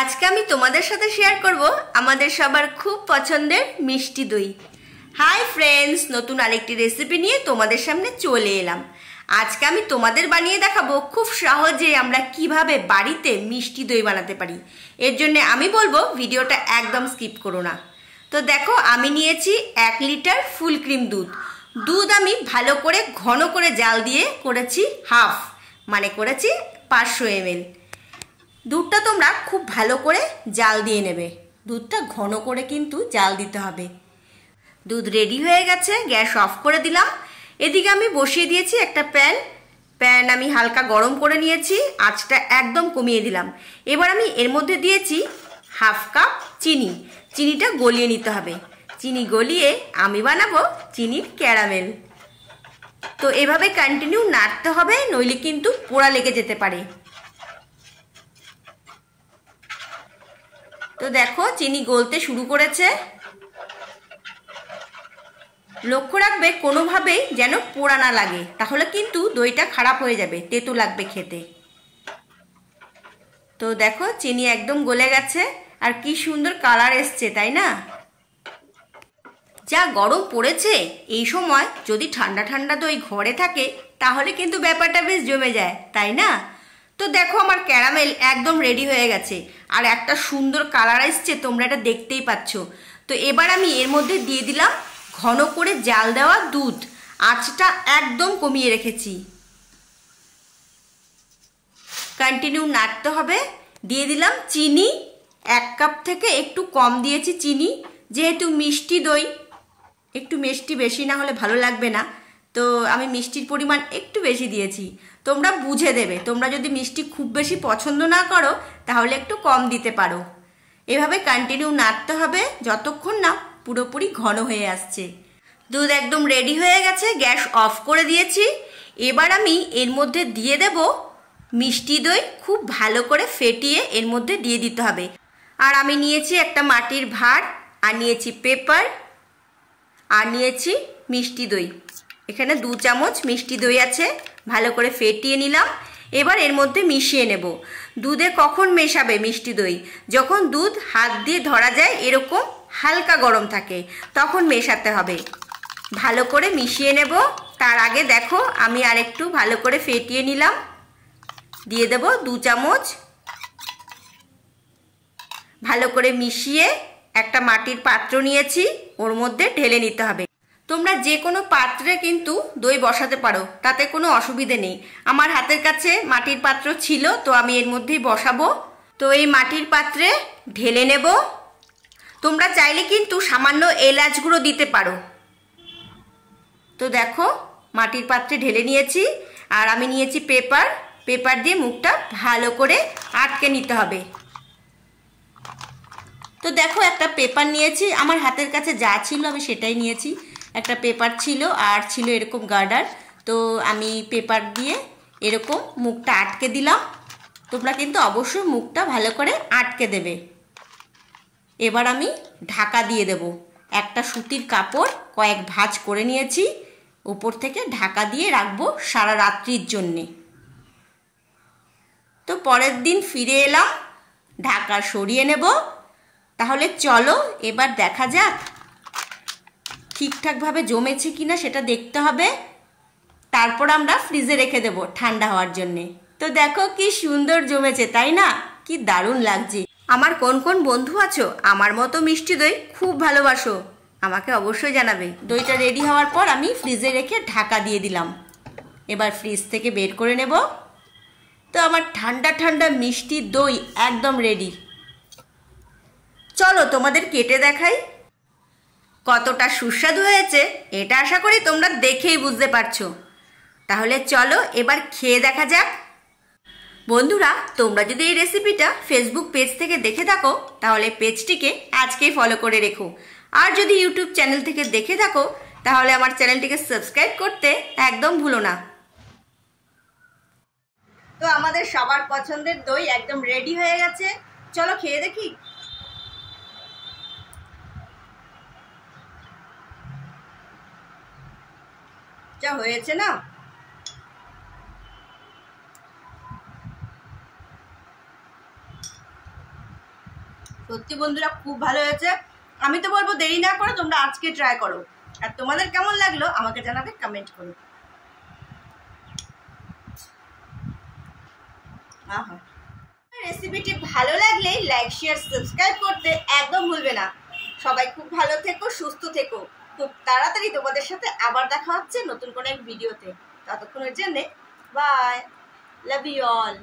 আজকে আমি তোমাদের সাথে শেয়ার করব আমাদের সবার খুব পছন্দের মিষ্টি দই হাই ফ্রেন্ডস নতুন আরেকটি রেসিপি নিয়ে তোমাদের সামনে চলে এলাম আজকে আমি তোমাদের বানিয়ে দেখাবো খুব সহজে আমরা কিভাবে বাড়িতে মিষ্টি দই বানাতে পারি এর জন্য আমি বলবো ভিডিওটা একদম স্কিপ করো না তো দেখো আমি নিয়েছি এক লিটার ফুল ক্রিম দুধ দুধ আমি ভালো করে ঘন করে জাল দিয়ে করেছি হাফ মানে করেছি পাঁচশো এমএল দুধটা তোমরা খুব ভালো করে জাল দিয়ে নেবে দুধটা ঘন করে কিন্তু জাল দিতে হবে দুধ রেডি হয়ে গেছে গ্যাস অফ করে দিলাম এদিকে আমি বসিয়ে দিয়েছি একটা প্যান প্যান আমি হালকা গরম করে নিয়েছি আঁচটা একদম কমিয়ে দিলাম এবার আমি এর মধ্যে দিয়েছি হাফ কাপ চিনি চিনিটা গলিয়ে নিতে হবে চিনি গলিয়ে আমি বানাবো চিনির ক্যারামেল তো এভাবে কন্টিনিউ নাড়তে হবে নইলে কিন্তু পোড়া লেগে যেতে পারে তো দেখো চিনি গলতে শুরু করেছে লক্ষ্য রাখবে কোনোভাবেই যেন পোড়া না লাগে তাহলে কিন্তু দইটা খারাপ হয়ে যাবে তেতো লাগবে খেতে তো দেখো চিনি একদম গলে গেছে আর কি সুন্দর কালার এসছে তাই না যা গরম পড়েছে এই সময় যদি ঠান্ডা ঠান্ডা দই ঘরে থাকে তাহলে কিন্তু ব্যাপারটা বেশ জমে যায় তাই না তো দেখো আমার ক্যারামেল একদম রেডি হয়ে গেছে আর একটা সুন্দর কালার আসছে তোমরা এটা দেখতেই পাচ্ছ তো এবার আমি এর মধ্যে দিয়ে দিলাম ঘন করে জাল দেওয়া দুধ আঁচটা একদম কমিয়ে রেখেছি কন্টিনিউ নাড়তে হবে দিয়ে দিলাম চিনি এক কাপ থেকে একটু কম দিয়েছি চিনি যেহেতু মিষ্টি দই একটু মিষ্টি বেশি না হলে ভালো লাগবে না তো আমি মিষ্টির পরিমাণ একটু বেশি দিয়েছি তোমরা বুঝে দেবে তোমরা যদি মিষ্টি খুব বেশি পছন্দ না করো তাহলে একটু কম দিতে পারো এভাবে কন্টিনিউ নাড়তে হবে যতক্ষণ না পুরোপুরি ঘন হয়ে আসছে দুধ একদম রেডি হয়ে গেছে গ্যাস অফ করে দিয়েছি এবার আমি এর মধ্যে দিয়ে দেব মিষ্টি দই খুব ভালো করে ফেটিয়ে এর মধ্যে দিয়ে দিতে হবে আর আমি নিয়েছি একটা মাটির ভাঁড় আর নিয়েছি পেপার আর নিয়েছি মিষ্টি দই এখানে দু চামচ মিষ্টি দই আছে ভালো করে ফেটিয়ে নিলাম এবার এর মধ্যে মিশিয়ে নেব দুধে কখন মেশাবে মিষ্টি দই যখন দুধ হাত দিয়ে ধরা যায় এরকম হালকা গরম থাকে তখন মেশাতে হবে ভালো করে মিশিয়ে নেব তার আগে দেখো আমি আরেকটু ভালো করে ফেটিয়ে নিলাম দিয়ে দেব দু চামচ ভালো করে মিশিয়ে একটা মাটির পাত্র নিয়েছি ওর মধ্যে ঢেলে নিতে হবে তোমরা যে কোনো পাত্রে কিন্তু দই বসাতে পারো তাতে কোনো অসুবিধে নেই আমার হাতের কাছে মাটির পাত্র ছিল তো আমি এর মধ্যেই বসাবো তো এই মাটির পাত্রে ঢেলে নেব তোমরা চাইলে কিন্তু সামান্য এলাচ গুঁড়ো দিতে পারো তো দেখো মাটির পাত্রে ঢেলে নিয়েছি আর আমি নিয়েছি পেপার পেপার দিয়ে মুখটা ভালো করে আটকে নিতে হবে তো দেখো একটা পেপার নিয়েছি আমার হাতের কাছে যা ছিল আমি সেটাই নিয়েছি একটা পেপার ছিল আর ছিল এরকম গার্ডার তো আমি পেপার দিয়ে এরকম মুখটা আটকে দিলাম তোমরা কিন্তু অবশ্যই মুখটা ভালো করে আটকে দেবে এবার আমি ঢাকা দিয়ে দেব একটা সুতির কাপড় কয়েক ভাঁজ করে নিয়েছি উপর থেকে ঢাকা দিয়ে রাখবো সারা রাত্রির জন্যে তো পরের দিন ফিরে এলাম ঢাকা সরিয়ে নেব তাহলে চলো এবার দেখা যাক ঠিকঠাকভাবে জমেছে কিনা সেটা দেখতে হবে তারপর আমরা ফ্রিজে রেখে দেব ঠান্ডা হওয়ার জন্যে তো দেখো কি সুন্দর জমেছে তাই না কি দারুণ লাগছে আমার কোন কোন বন্ধু আছো আমার মতো মিষ্টি দই খুব ভালোবাসো আমাকে অবশ্যই জানাবে দইটা রেডি হওয়ার পর আমি ফ্রিজে রেখে ঢাকা দিয়ে দিলাম এবার ফ্রিজ থেকে বের করে নেব তো আমার ঠান্ডা ঠান্ডা মিষ্টি দই একদম রেডি চলো তোমাদের কেটে দেখাই কতটা সুস্বাদু হয়েছে এটা আশা করি তোমরা দেখেই বুঝতে পারছো তাহলে চলো এবার খেয়ে দেখা যাক বন্ধুরা তোমরা যদি এই রেসিপিটা ফেসবুক পেজ থেকে দেখে থাকো তাহলে পেজটিকে আজকেই ফলো করে রেখো আর যদি ইউটিউব চ্যানেল থেকে দেখে থাকো তাহলে আমার চ্যানেলটিকে সাবস্ক্রাইব করতে একদম ভুলো না তো আমাদের সবার পছন্দের দই একদম রেডি হয়ে গেছে চলো খেয়ে দেখি যা হয়েছে না সত্যি বন্ধুরা খুব ভালো হয়েছে আমি তো বলবো দেরি না করো তোমরা আজকে ট্রাই করো আর তোমাদের কেমন লাগলো আমাকে জানাবে কমেন্ট করো রেসিপিটি ভালো লাগলে লাইক শেয়ার সাবস্ক্রাইব করতে একদম ভুলবে না সবাই খুব ভালো থেকো সুস্থ থেকো খুব তাড়াতাড়ি তোমাদের সাথে আবার দেখা হচ্ছে নতুন কোনো এক ভিডিওতে ততক্ষণের জন্যে বাই লাভ ইউ অল